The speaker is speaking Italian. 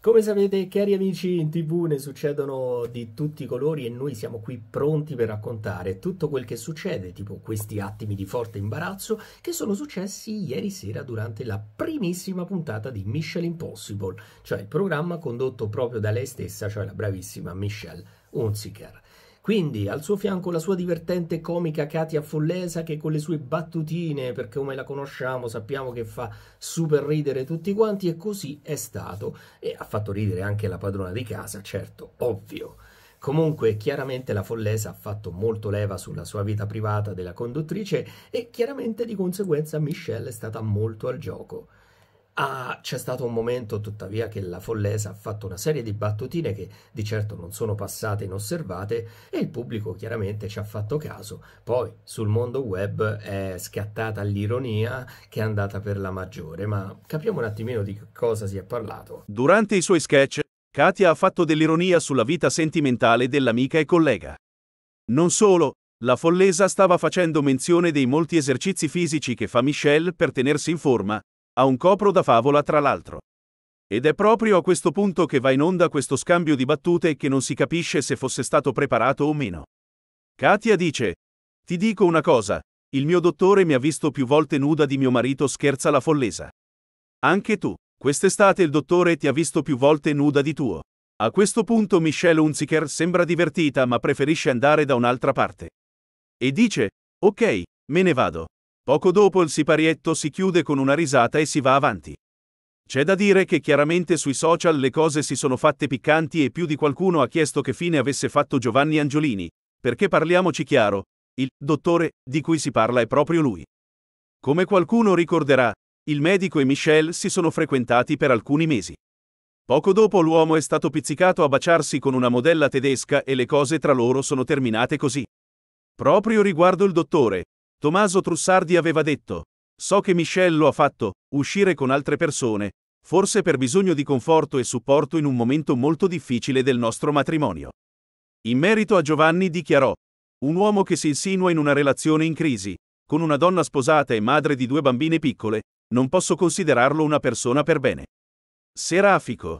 Come sapete, cari amici, in tv ne succedono di tutti i colori e noi siamo qui pronti per raccontare tutto quel che succede, tipo questi attimi di forte imbarazzo che sono successi ieri sera durante la primissima puntata di Michelle Impossible, cioè il programma condotto proprio da lei stessa, cioè la bravissima Michelle Unziker. Quindi al suo fianco la sua divertente comica Katia Follesa che con le sue battutine, perché come la conosciamo sappiamo che fa super ridere tutti quanti e così è stato. E ha fatto ridere anche la padrona di casa, certo, ovvio. Comunque, chiaramente la Follesa ha fatto molto leva sulla sua vita privata della conduttrice e chiaramente di conseguenza Michelle è stata molto al gioco. Ah, c'è stato un momento tuttavia che la Follesa ha fatto una serie di battutine che di certo non sono passate inosservate e il pubblico chiaramente ci ha fatto caso. Poi sul mondo web è scattata l'ironia che è andata per la maggiore, ma capiamo un attimino di cosa si è parlato. Durante i suoi sketch, Katia ha fatto dell'ironia sulla vita sentimentale dell'amica e collega. Non solo, la Follesa stava facendo menzione dei molti esercizi fisici che fa Michelle per tenersi in forma, ha un copro da favola tra l'altro. Ed è proprio a questo punto che va in onda questo scambio di battute che non si capisce se fosse stato preparato o meno. Katia dice, ti dico una cosa, il mio dottore mi ha visto più volte nuda di mio marito scherza la follesa. Anche tu, quest'estate il dottore ti ha visto più volte nuda di tuo. A questo punto Michelle Hunziker sembra divertita ma preferisce andare da un'altra parte. E dice, ok, me ne vado, Poco dopo il siparietto si chiude con una risata e si va avanti. C'è da dire che chiaramente sui social le cose si sono fatte piccanti e più di qualcuno ha chiesto che fine avesse fatto Giovanni Angiolini, perché parliamoci chiaro, il dottore di cui si parla è proprio lui. Come qualcuno ricorderà, il medico e Michelle si sono frequentati per alcuni mesi. Poco dopo l'uomo è stato pizzicato a baciarsi con una modella tedesca e le cose tra loro sono terminate così. Proprio riguardo il dottore, Tommaso Trussardi aveva detto, so che Michel lo ha fatto, uscire con altre persone, forse per bisogno di conforto e supporto in un momento molto difficile del nostro matrimonio. In merito a Giovanni dichiarò, un uomo che si insinua in una relazione in crisi, con una donna sposata e madre di due bambine piccole, non posso considerarlo una persona per bene. Serafico.